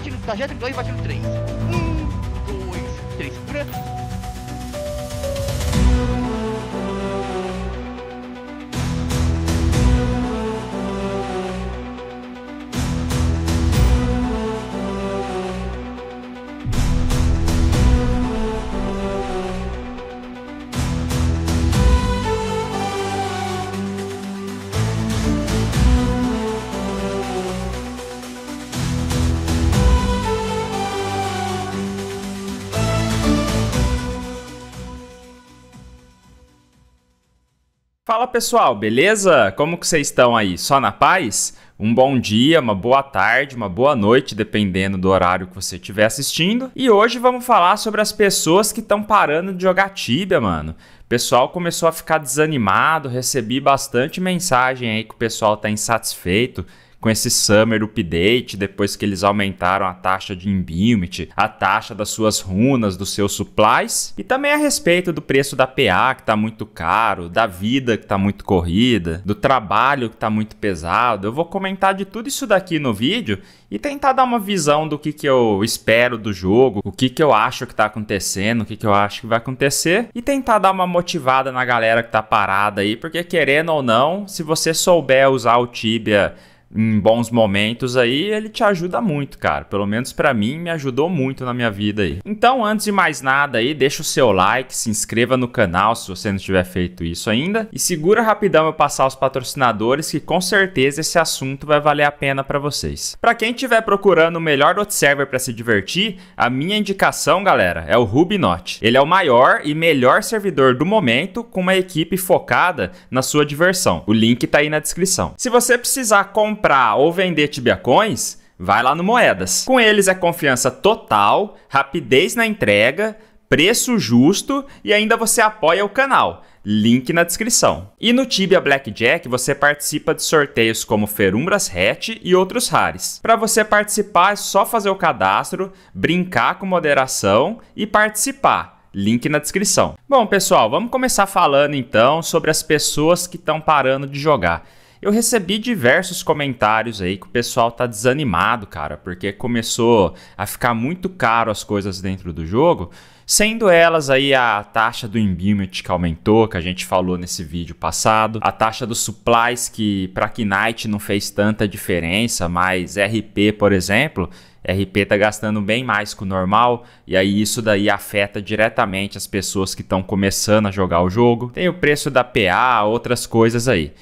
bate no, da Jet 2 bate no 3. 1, 2, 3. Fala pessoal, beleza? Como que vocês estão aí? Só na paz? Um bom dia, uma boa tarde, uma boa noite, dependendo do horário que você estiver assistindo. E hoje vamos falar sobre as pessoas que estão parando de jogar Tibia, mano. O pessoal começou a ficar desanimado, recebi bastante mensagem aí que o pessoal tá insatisfeito com esse Summer Update, depois que eles aumentaram a taxa de Imbumet, a taxa das suas runas, dos seus supplies, e também a respeito do preço da PA, que está muito caro, da vida que está muito corrida, do trabalho que está muito pesado. Eu vou comentar de tudo isso daqui no vídeo e tentar dar uma visão do que, que eu espero do jogo, o que, que eu acho que está acontecendo, o que, que eu acho que vai acontecer, e tentar dar uma motivada na galera que está parada aí, porque querendo ou não, se você souber usar o Tibia em bons momentos aí, ele te ajuda muito, cara. Pelo menos para mim, me ajudou muito na minha vida aí. Então, antes de mais nada aí, deixa o seu like, se inscreva no canal se você não tiver feito isso ainda e segura rapidão eu passar os patrocinadores que com certeza esse assunto vai valer a pena para vocês. Para quem estiver procurando o melhor dot server para se divertir, a minha indicação, galera, é o Rubinot. Ele é o maior e melhor servidor do momento com uma equipe focada na sua diversão. O link tá aí na descrição. Se você precisar comprar comprar ou vender tibia coins vai lá no Moedas. Com eles é confiança total, rapidez na entrega, preço justo e ainda você apoia o canal. Link na descrição. E no Tibia Blackjack você participa de sorteios como Ferumbras Hatch e outros rares. Para você participar é só fazer o cadastro, brincar com moderação e participar. Link na descrição. Bom, pessoal, vamos começar falando então sobre as pessoas que estão parando de jogar. Eu recebi diversos comentários aí que o pessoal tá desanimado, cara, porque começou a ficar muito caro as coisas dentro do jogo, sendo elas aí a taxa do imbuement que aumentou, que a gente falou nesse vídeo passado, a taxa dos supplies que para Knight não fez tanta diferença, mas RP, por exemplo, RP tá gastando bem mais que o normal, e aí isso daí afeta diretamente as pessoas que estão começando a jogar o jogo. Tem o preço da PA, outras coisas aí.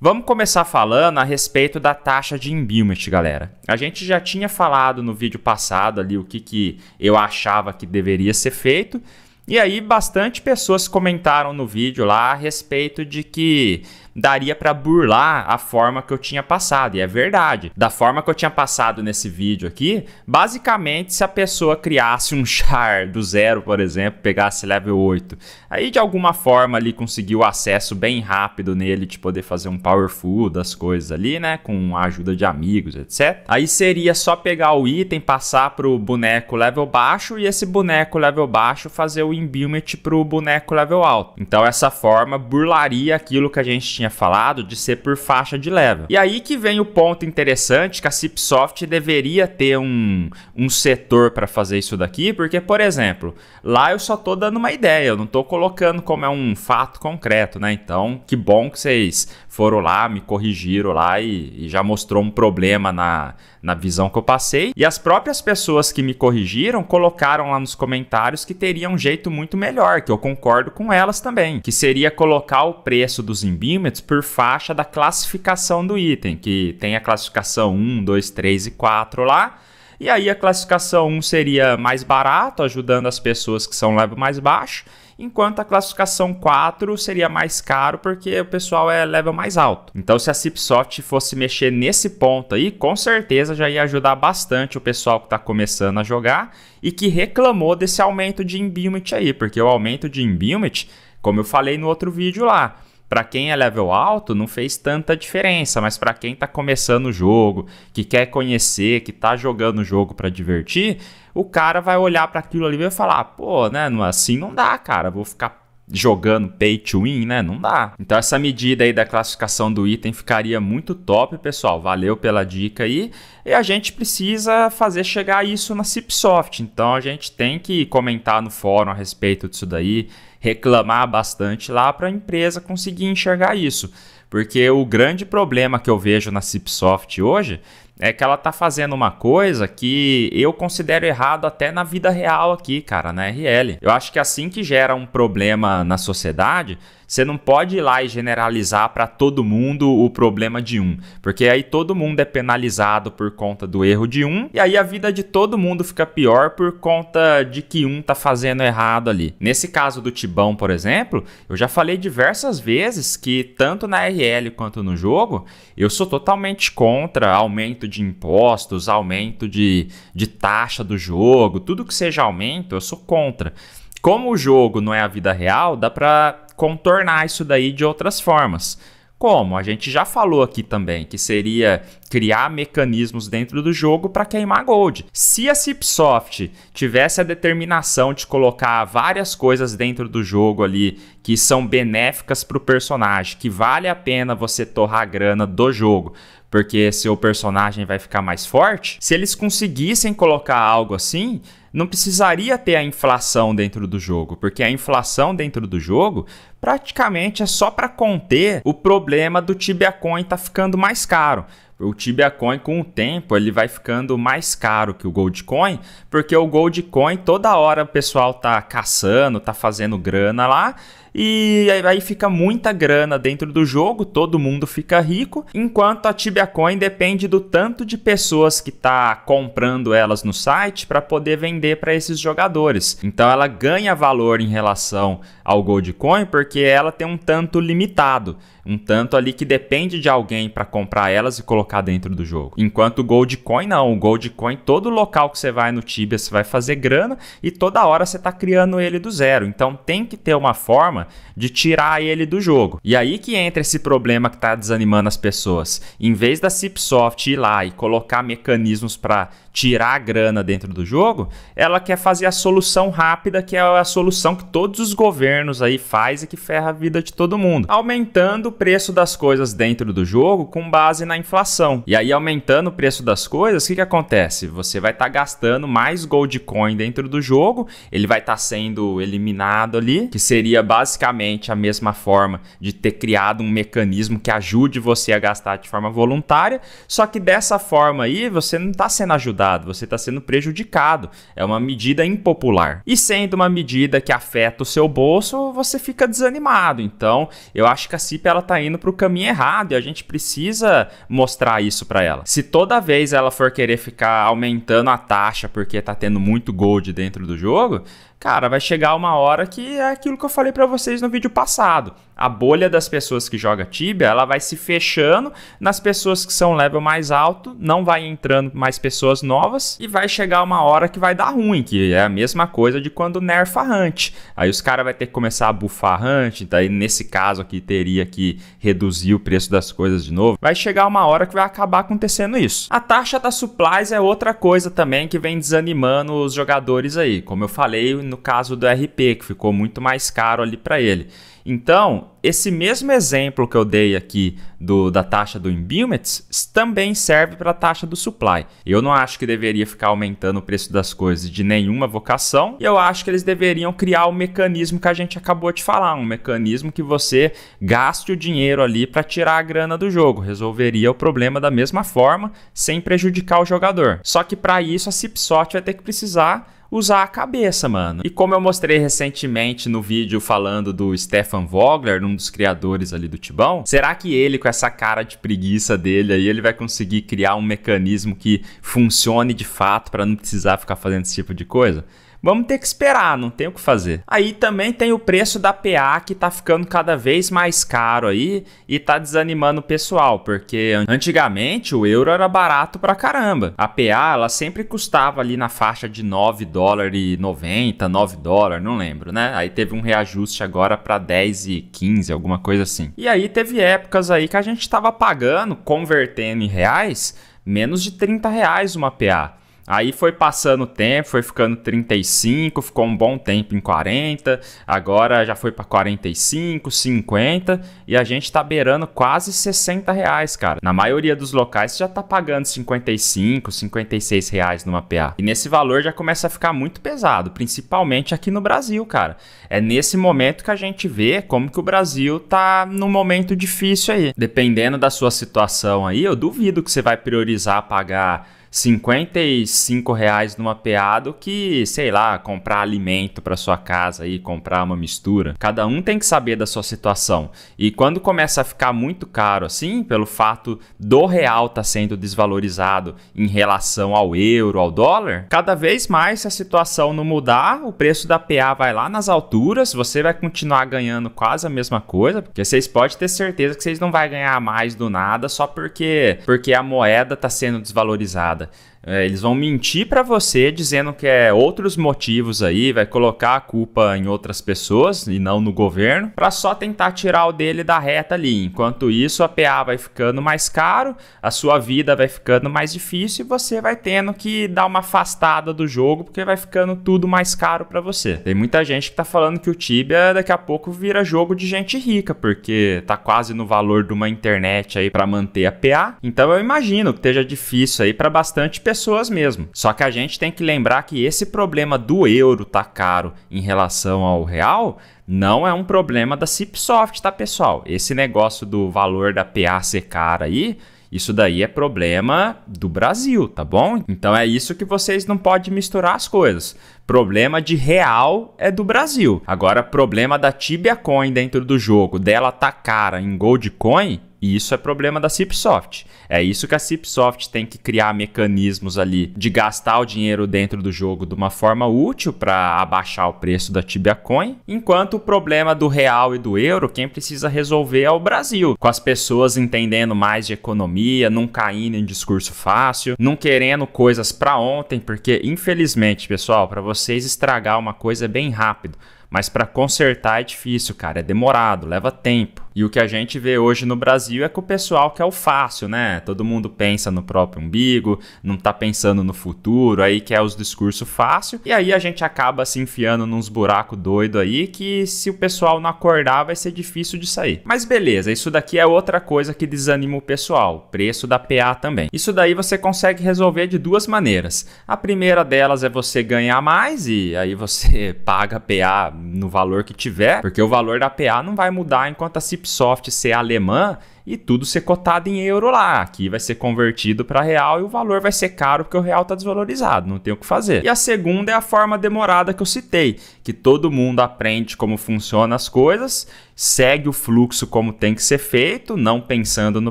Vamos começar falando a respeito da taxa de imbuement, galera. A gente já tinha falado no vídeo passado ali o que, que eu achava que deveria ser feito. E aí bastante pessoas comentaram no vídeo lá a respeito de que daria para burlar a forma que eu tinha passado. E é verdade. Da forma que eu tinha passado nesse vídeo aqui, basicamente, se a pessoa criasse um char do zero, por exemplo, pegasse level 8, aí de alguma forma ali conseguiu acesso bem rápido nele de poder fazer um powerful das coisas ali, né? Com a ajuda de amigos, etc. Aí seria só pegar o item, passar pro boneco level baixo e esse boneco level baixo fazer o imbuement pro boneco level alto. Então essa forma burlaria aquilo que a gente tinha tinha falado de ser por faixa de level. E aí que vem o ponto interessante que a Cipsoft deveria ter um, um setor para fazer isso daqui, porque, por exemplo, lá eu só tô dando uma ideia, eu não tô colocando como é um fato concreto, né? Então, que bom que vocês foram lá, me corrigiram lá e, e já mostrou um problema na, na visão que eu passei. E as próprias pessoas que me corrigiram colocaram lá nos comentários que teria um jeito muito melhor, que eu concordo com elas também, que seria colocar o preço dos imbimes por faixa da classificação do item, que tem a classificação 1, 2, 3 e 4 lá. E aí a classificação 1 seria mais barato, ajudando as pessoas que são level mais baixo, enquanto a classificação 4 seria mais caro porque o pessoal é level mais alto. Então se a Cipsoft fosse mexer nesse ponto aí, com certeza já ia ajudar bastante o pessoal que está começando a jogar e que reclamou desse aumento de imbuement aí, porque o aumento de imbuement, como eu falei no outro vídeo lá, para quem é level alto não fez tanta diferença, mas para quem está começando o jogo, que quer conhecer, que está jogando o jogo para divertir, o cara vai olhar para aquilo ali e vai falar: "Pô, né, assim não dá, cara, vou ficar jogando pay to win, né? Não dá. Então essa medida aí da classificação do item ficaria muito top, pessoal. Valeu pela dica aí. E a gente precisa fazer chegar isso na Cipsoft. Então a gente tem que comentar no fórum a respeito disso daí, reclamar bastante lá para a empresa conseguir enxergar isso. Porque o grande problema que eu vejo na Cipsoft hoje é que ela tá fazendo uma coisa que eu considero errado até na vida real aqui, cara, na RL. Eu acho que assim que gera um problema na sociedade, você não pode ir lá e generalizar para todo mundo o problema de um, porque aí todo mundo é penalizado por conta do erro de um, e aí a vida de todo mundo fica pior por conta de que um tá fazendo errado ali. Nesse caso do Tibão, por exemplo, eu já falei diversas vezes que tanto na RL quanto no jogo, eu sou totalmente contra aumento de impostos, aumento de, de taxa do jogo, tudo que seja aumento, eu sou contra. Como o jogo não é a vida real, dá para contornar isso daí de outras formas. Como? A gente já falou aqui também, que seria criar mecanismos dentro do jogo para queimar gold. Se a Cipsoft tivesse a determinação de colocar várias coisas dentro do jogo ali que são benéficas para o personagem, que vale a pena você torrar a grana do jogo, porque seu personagem vai ficar mais forte, se eles conseguissem colocar algo assim, não precisaria ter a inflação dentro do jogo, porque a inflação dentro do jogo praticamente é só para conter o problema do Tibia Coin tá ficando mais caro. O Tibia Coin com o tempo ele vai ficando mais caro que o Gold Coin, porque o Gold Coin toda hora o pessoal tá caçando, tá fazendo grana lá, e aí fica muita grana dentro do jogo, todo mundo fica rico, enquanto a Tibia Coin depende do tanto de pessoas que tá comprando elas no site para poder vender para esses jogadores. Então ela ganha valor em relação ao Gold Coin porque porque ela tem um tanto limitado um tanto ali que depende de alguém para comprar elas e colocar dentro do jogo. Enquanto o Gold Coin não, o Gold Coin todo local que você vai no Tibia você vai fazer grana e toda hora você está criando ele do zero. Então tem que ter uma forma de tirar ele do jogo. E aí que entra esse problema que está desanimando as pessoas. Em vez da Cipsoft ir lá e colocar mecanismos para tirar a grana dentro do jogo, ela quer fazer a solução rápida, que é a solução que todos os governos aí faz e que ferra a vida de todo mundo, aumentando preço das coisas dentro do jogo com base na inflação. E aí, aumentando o preço das coisas, o que, que acontece? Você vai estar tá gastando mais gold coin dentro do jogo, ele vai estar tá sendo eliminado ali, que seria basicamente a mesma forma de ter criado um mecanismo que ajude você a gastar de forma voluntária, só que dessa forma aí você não está sendo ajudado, você está sendo prejudicado. É uma medida impopular. E sendo uma medida que afeta o seu bolso, você fica desanimado. Então, eu acho que a CIP ela tá indo pro caminho errado e a gente precisa mostrar isso para ela. Se toda vez ela for querer ficar aumentando a taxa porque tá tendo muito gold dentro do jogo, cara, vai chegar uma hora que é aquilo que eu falei para vocês no vídeo passado a bolha das pessoas que joga Tibia, ela vai se fechando nas pessoas que são level mais alto, não vai entrando mais pessoas novas e vai chegar uma hora que vai dar ruim, que é a mesma coisa de quando nerfa Hunt. Aí os caras vai ter que começar a bufar Hunt, daí nesse caso aqui teria que reduzir o preço das coisas de novo. Vai chegar uma hora que vai acabar acontecendo isso. A taxa da supplies é outra coisa também que vem desanimando os jogadores aí, como eu falei no caso do RP, que ficou muito mais caro ali para ele. Então, esse mesmo exemplo que eu dei aqui do, da taxa do Embillments também serve para a taxa do supply. Eu não acho que deveria ficar aumentando o preço das coisas de nenhuma vocação, e eu acho que eles deveriam criar o um mecanismo que a gente acabou de falar, um mecanismo que você gaste o dinheiro ali para tirar a grana do jogo. Resolveria o problema da mesma forma, sem prejudicar o jogador. Só que para isso a Cipsoft vai ter que precisar usar a cabeça, mano. E como eu mostrei recentemente no vídeo falando do Stefan Vogler, um dos criadores ali do Tibão, será que ele, com essa cara de preguiça dele aí, ele vai conseguir criar um mecanismo que funcione de fato para não precisar ficar fazendo esse tipo de coisa? Vamos ter que esperar, não tem o que fazer. Aí também tem o preço da PA que tá ficando cada vez mais caro aí e tá desanimando o pessoal, porque antigamente o euro era barato pra caramba. A PA, ela sempre custava ali na faixa de 9 dólares e 90, 9 dólares, não lembro, né? Aí teve um reajuste agora para 10 e 15, alguma coisa assim. E aí teve épocas aí que a gente tava pagando, convertendo em reais, menos de 30 reais uma PA. Aí foi passando o tempo, foi ficando 35, ficou um bom tempo em 40, agora já foi para 45, 50 e a gente tá beirando quase 60 reais, cara. Na maioria dos locais você já tá pagando 55, 56 reais numa PA. E nesse valor já começa a ficar muito pesado, principalmente aqui no Brasil, cara. É nesse momento que a gente vê como que o Brasil tá num momento difícil aí. Dependendo da sua situação aí, eu duvido que você vai priorizar pagar 55 reais numa PA do que, sei lá, comprar alimento para sua casa e comprar uma mistura. Cada um tem que saber da sua situação. E quando começa a ficar muito caro assim, pelo fato do real estar tá sendo desvalorizado em relação ao euro, ao dólar, cada vez mais se a situação não mudar, o preço da PA vai lá nas alturas, você vai continuar ganhando quase a mesma coisa, porque vocês podem ter certeza que vocês não vai ganhar mais do nada só porque porque a moeda está sendo desvalorizada. nada. É, eles vão mentir para você dizendo que é outros motivos aí, vai colocar a culpa em outras pessoas e não no governo, para só tentar tirar o dele da reta ali. Enquanto isso, a PA vai ficando mais caro, a sua vida vai ficando mais difícil e você vai tendo que dar uma afastada do jogo porque vai ficando tudo mais caro para você. Tem muita gente que tá falando que o Tibia daqui a pouco vira jogo de gente rica, porque tá quase no valor de uma internet aí para manter a PA. Então eu imagino que esteja difícil aí para bastante pessoas mesmo. Só que a gente tem que lembrar que esse problema do euro tá caro em relação ao real não é um problema da Cipsoft, tá, pessoal? Esse negócio do valor da PA ser cara aí, isso daí é problema do Brasil, tá bom? Então é isso que vocês não podem misturar as coisas. Problema de real é do Brasil. Agora, problema da Tibia Coin dentro do jogo, dela tá cara em Gold Coin, e isso é problema da Cipsoft. É isso que a Cipsoft tem que criar mecanismos ali de gastar o dinheiro dentro do jogo de uma forma útil para abaixar o preço da Tibia Coin, enquanto o problema do real e do euro, quem precisa resolver é o Brasil, com as pessoas entendendo mais de economia, não caindo em discurso fácil, não querendo coisas para ontem, porque infelizmente, pessoal, para vocês estragar uma coisa é bem rápido, mas para consertar é difícil, cara, é demorado, leva tempo. E o que a gente vê hoje no Brasil é que o pessoal quer o fácil, né? Todo mundo pensa no próprio umbigo, não tá pensando no futuro, aí quer os discursos fácil. E aí a gente acaba se enfiando nos buracos doido aí que se o pessoal não acordar vai ser difícil de sair. Mas beleza, isso daqui é outra coisa que desanima o pessoal, preço da PA também. Isso daí você consegue resolver de duas maneiras. A primeira delas é você ganhar mais e aí você paga a PA no valor que tiver, porque o valor da PA não vai mudar enquanto a CIP Microsoft ser alemã e tudo ser cotado em euro lá. Aqui vai ser convertido para real e o valor vai ser caro porque o real está desvalorizado, não tem o que fazer. E a segunda é a forma demorada que eu citei, que todo mundo aprende como funcionam as coisas, segue o fluxo como tem que ser feito, não pensando no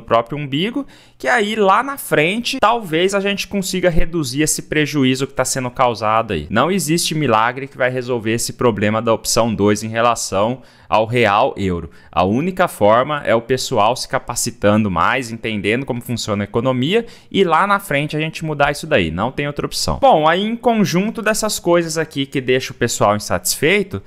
próprio umbigo, que aí lá na frente talvez a gente consiga reduzir esse prejuízo que está sendo causado aí. Não existe milagre que vai resolver esse problema da opção 2 em relação ao real euro. A única forma é o pessoal se capacitando mais, entendendo como funciona a economia e lá na frente a gente mudar isso daí, não tem outra opção. Bom, aí em conjunto dessas coisas aqui que deixa o pessoal insatisfeito,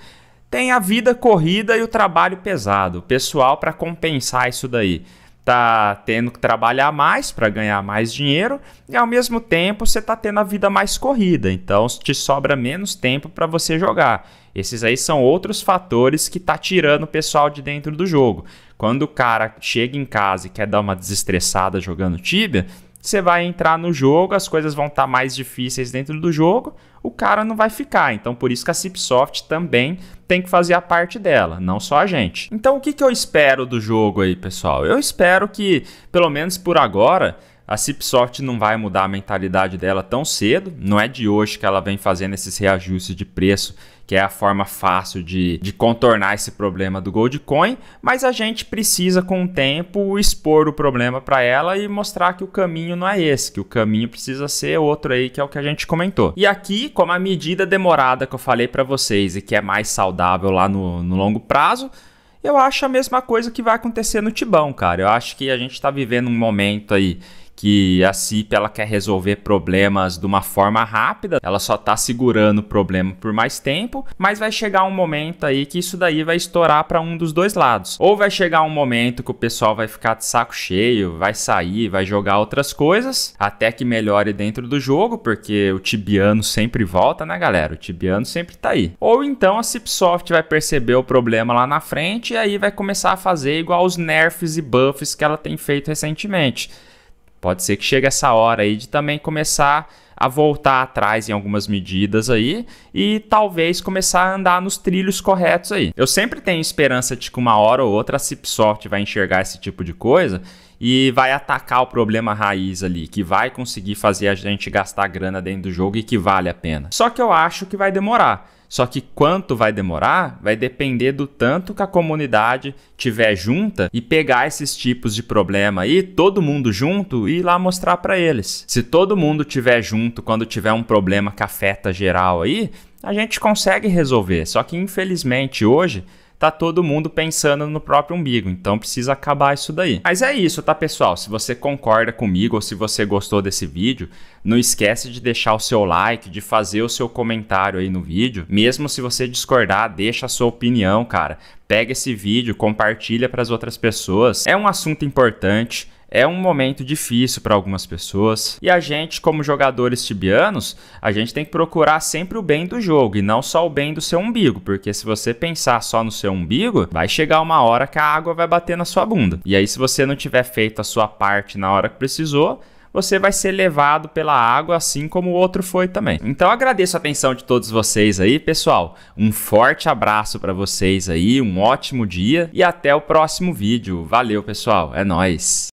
tem a vida corrida e o trabalho pesado. O pessoal para compensar isso daí tá tendo que trabalhar mais para ganhar mais dinheiro e ao mesmo tempo você tá tendo a vida mais corrida, então te sobra menos tempo para você jogar. Esses aí são outros fatores que tá tirando o pessoal de dentro do jogo. Quando o cara chega em casa e quer dar uma desestressada jogando Tibia, você vai entrar no jogo, as coisas vão estar tá mais difíceis dentro do jogo, o cara não vai ficar. Então, por isso que a Cipsoft também tem que fazer a parte dela, não só a gente. Então, o que, que eu espero do jogo aí, pessoal? Eu espero que, pelo menos por agora, a Cipsoft não vai mudar a mentalidade dela tão cedo. Não é de hoje que ela vem fazendo esses reajustes de preço que é a forma fácil de, de contornar esse problema do gold coin, mas a gente precisa, com o tempo, expor o problema para ela e mostrar que o caminho não é esse, que o caminho precisa ser outro aí, que é o que a gente comentou. E aqui, como a medida demorada que eu falei para vocês e que é mais saudável lá no, no longo prazo, eu acho a mesma coisa que vai acontecer no Tibão, cara. Eu acho que a gente está vivendo um momento aí que a CIP ela quer resolver problemas de uma forma rápida, ela só está segurando o problema por mais tempo, mas vai chegar um momento aí que isso daí vai estourar para um dos dois lados. Ou vai chegar um momento que o pessoal vai ficar de saco cheio, vai sair, vai jogar outras coisas, até que melhore dentro do jogo, porque o tibiano sempre volta, né, galera? O tibiano sempre tá aí. Ou então a Cipsoft vai perceber o problema lá na frente e aí vai começar a fazer igual os nerfs e buffs que ela tem feito recentemente. Pode ser que chegue essa hora aí de também começar a voltar atrás em algumas medidas aí e talvez começar a andar nos trilhos corretos aí. Eu sempre tenho esperança de que uma hora ou outra a Cipsoft vai enxergar esse tipo de coisa e vai atacar o problema raiz ali, que vai conseguir fazer a gente gastar grana dentro do jogo e que vale a pena. Só que eu acho que vai demorar. Só que quanto vai demorar vai depender do tanto que a comunidade tiver junta e pegar esses tipos de problema aí, todo mundo junto e ir lá mostrar para eles. Se todo mundo tiver junto quando tiver um problema que afeta geral aí, a gente consegue resolver. Só que infelizmente hoje tá todo mundo pensando no próprio umbigo. Então precisa acabar isso daí. Mas é isso, tá, pessoal? Se você concorda comigo ou se você gostou desse vídeo, não esquece de deixar o seu like, de fazer o seu comentário aí no vídeo. Mesmo se você discordar, deixa a sua opinião, cara. Pega esse vídeo, compartilha para as outras pessoas. É um assunto importante é um momento difícil para algumas pessoas. E a gente, como jogadores tibianos, a gente tem que procurar sempre o bem do jogo e não só o bem do seu umbigo, porque se você pensar só no seu umbigo, vai chegar uma hora que a água vai bater na sua bunda. E aí, se você não tiver feito a sua parte na hora que precisou, você vai ser levado pela água, assim como o outro foi também. Então agradeço a atenção de todos vocês aí, pessoal. Um forte abraço para vocês aí, um ótimo dia e até o próximo vídeo. Valeu, pessoal. É nós.